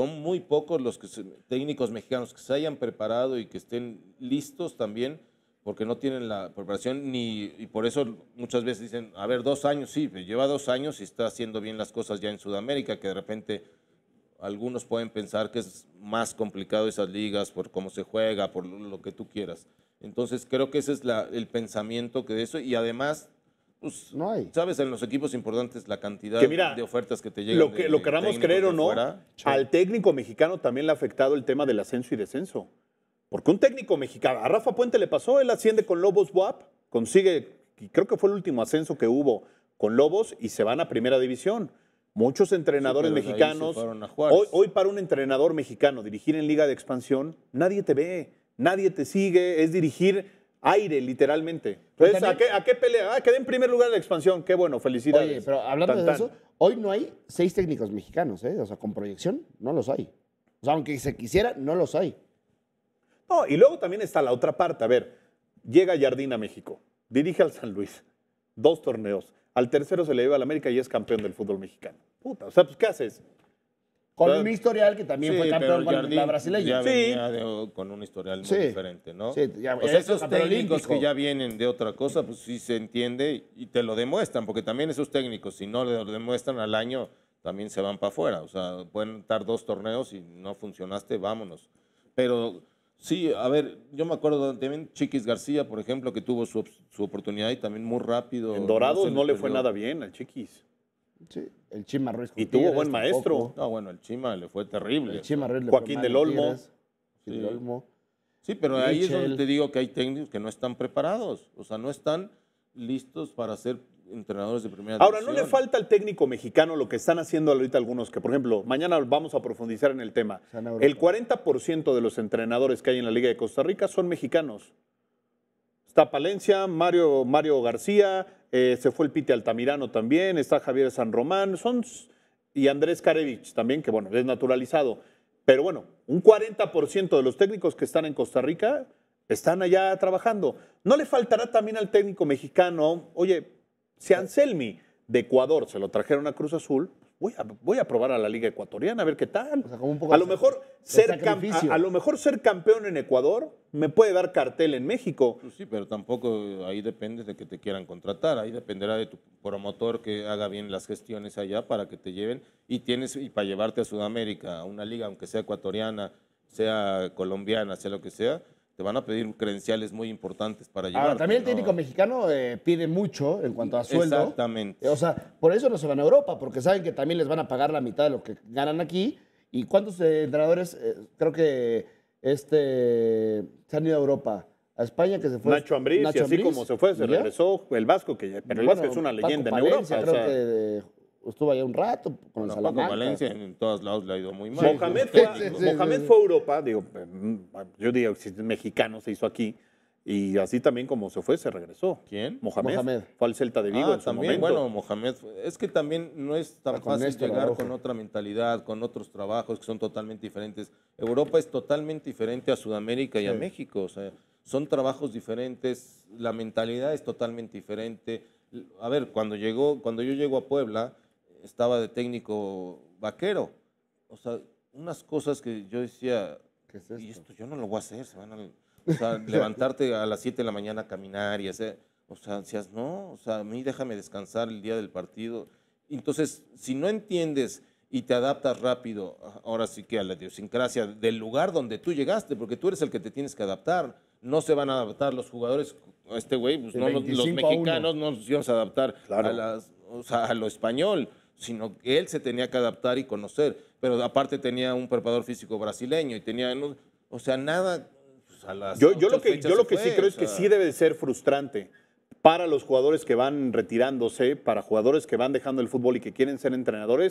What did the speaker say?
son muy pocos los técnicos mexicanos que se hayan preparado y que estén listos también porque no tienen la preparación ni y por eso muchas veces dicen, a ver, dos años, sí, pues lleva dos años y está haciendo bien las cosas ya en Sudamérica, que de repente algunos pueden pensar que es más complicado esas ligas por cómo se juega, por lo que tú quieras. Entonces creo que ese es la, el pensamiento que de eso y además pues, no hay. Sabes, en los equipos importantes la cantidad de ofertas que te llegan. Lo que lo queramos creer o no, al técnico mexicano también le ha afectado el tema del ascenso y descenso. Porque un técnico mexicano, a Rafa Puente le pasó, él asciende con Lobos WAP, consigue, creo que fue el último ascenso que hubo con Lobos y se van a primera división. Muchos entrenadores mexicanos. hoy, para un entrenador mexicano dirigir en Liga de Expansión, nadie te ve, nadie te sigue, es dirigir aire, literalmente. Entonces, ¿a, qué, pelea? Ah, quedé en primer lugar de la expansión. Qué bueno, felicidades. Oye, pero hablando de eso, hoy no hay seis técnicos mexicanos, ¿eh? O sea, con proyección, no los hay. O sea, aunque se quisiera, no los hay. No, y luego también está la otra parte. A ver, llega Jardín a México, dirige al San Luis, dos torneos. Al tercero se le lleva al América y es campeón del fútbol mexicano. Puta, o sea, pues, ¿qué haces? Con un historial que también fue campeón con la brasileña. con un historial muy diferente, ¿no? Sí, ya, pues esos técnicos que ya vienen de otra cosa, pues sí se entiende y te lo demuestran, porque también esos técnicos, si no lo demuestran al año, también se van para afuera. O sea, pueden estar dos torneos y no funcionaste, vámonos. Pero sí, a ver, yo me acuerdo también Chiquis García, por ejemplo, que tuvo su, oportunidad y también muy rápido. En Dorados no, le fue nada bien al Chiquis el Chima Ruiz. Y tuvo buen maestro. No, bueno, el Chima le fue terrible. Joaquín del Olmo. sí. pero ahí es donde te digo que hay técnicos que no están preparados, o sea, no están listos para ser entrenadores de primera Ahora, ¿no le falta al técnico mexicano lo que están haciendo ahorita algunos? Que, por ejemplo, mañana vamos a profundizar en el tema. El 40% de los entrenadores que hay en la Liga de Costa Rica son mexicanos. Está Palencia, Mario, Mario García, eh, se fue el Pite Altamirano también, está Javier San Román, son, y Andrés Karevich también, que bueno, es naturalizado. Pero bueno, un 40% de los técnicos que están en Costa Rica están allá trabajando. ¿No le faltará también al técnico mexicano, oye, si Anselmi de Ecuador se lo trajeron a Cruz Azul, voy a, probar a la Liga Ecuatoriana a ver qué tal. un poco a, lo mejor ser a, lo mejor ser campeón en Ecuador me puede dar cartel en México. Pues sí, pero tampoco ahí depende de que te quieran contratar. Ahí dependerá de tu promotor que haga bien las gestiones allá para que te lleven y tienes y para llevarte a Sudamérica, a una liga, aunque sea ecuatoriana, sea colombiana, sea lo que sea te van a pedir credenciales muy importantes para llegar. Ahora, también el técnico mexicano eh, pide mucho en cuanto a sueldo. Exactamente. O sea, por eso no se van a Europa, porque saben que también les van a pagar la mitad de lo que ganan aquí. ¿Y cuántos eh, entrenadores, eh, creo que este, se han ido a Europa? A España que se fue. Nacho Ambriz, y así como se fue, se regresó el Vasco, que el es una leyenda en Europa estuvo allá un rato con el con Valencia en todos lados le ha ido muy mal. Mohamed, fue a Europa, digo, yo digo, si es mexicano se hizo aquí. Y así también como se fue, se regresó. ¿Quién? Mohamed. Fue al Celta de Vigo ah, en también, momento. Bueno, Mohamed, es que también no es tan fácil llegar con otra mentalidad, con otros trabajos que son totalmente diferentes. Europa es totalmente diferente a Sudamérica y a México. O sea, son trabajos diferentes, la mentalidad es totalmente diferente. A ver, cuando, llegó, cuando yo llego a Puebla, estaba de técnico vaquero. O sea, unas cosas que yo decía, ¿Qué esto? y esto yo no lo voy a hacer, se van a, levantarte a las 7 de la mañana a caminar y hacer, o sea, decías, no, o sea, a mí déjame descansar el día del partido. Entonces, si no entiendes y te adaptas rápido, ahora sí que a la idiosincrasia del lugar donde tú llegaste, porque tú eres el que te tienes que adaptar, no se van a adaptar los jugadores, este güey, pues, los mexicanos no nos íbamos a adaptar a lo español sino que él se tenía que adaptar y conocer. Pero aparte tenía un preparador físico brasileño y tenía, o sea, nada. Pues, yo, lo que, yo lo que sí creo es que sí debe ser frustrante para los jugadores que van retirándose, para jugadores que van dejando el fútbol y que quieren ser entrenadores,